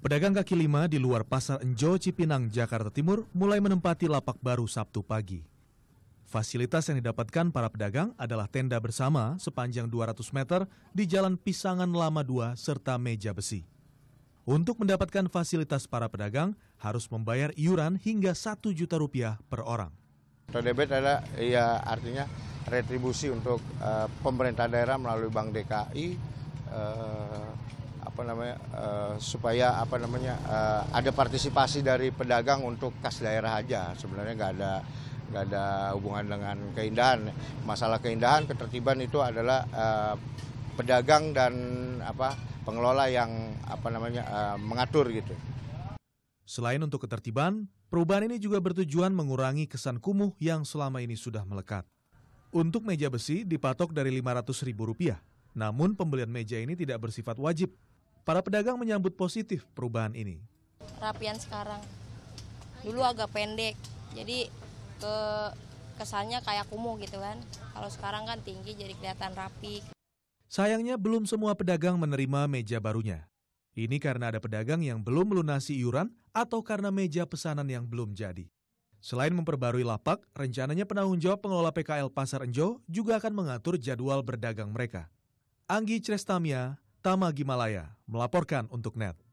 Pedagang kaki lima di luar pasar Enjo Cipinang, Jakarta Timur mulai menempati lapak baru Sabtu pagi. Fasilitas yang didapatkan para pedagang adalah tenda bersama sepanjang 200 meter di Jalan Pisangan Lama 2 serta meja besi. Untuk mendapatkan fasilitas para pedagang harus membayar iuran hingga 1 juta rupiah per orang. Terdebet adalah ya artinya retribusi untuk uh, pemerintah daerah melalui Bank DKI uh, eh, apa namanya uh, supaya apa namanya uh, ada partisipasi dari pedagang untuk kas daerah aja sebenarnya nggak ada nggak ada hubungan dengan keindahan masalah keindahan ketertiban itu adalah uh, pedagang dan apa pengelola yang apa namanya uh, mengatur gitu selain untuk ketertiban perubahan ini juga bertujuan mengurangi kesan kumuh yang selama ini sudah melekat untuk meja besi dipatok dari ribu rupiah namun pembelian meja ini tidak bersifat wajib Para pedagang menyambut positif perubahan ini. Rapian sekarang. Dulu agak pendek, jadi ke kesannya kayak kumuh gitu kan. Kalau sekarang kan tinggi jadi kelihatan rapi. Sayangnya belum semua pedagang menerima meja barunya. Ini karena ada pedagang yang belum melunasi iuran atau karena meja pesanan yang belum jadi. Selain memperbarui lapak, rencananya penanggung jawab pengelola PKL Pasar Enjo juga akan mengatur jadwal berdagang mereka. Anggi Crestamia, Tama Gimalaya melaporkan untuk NET.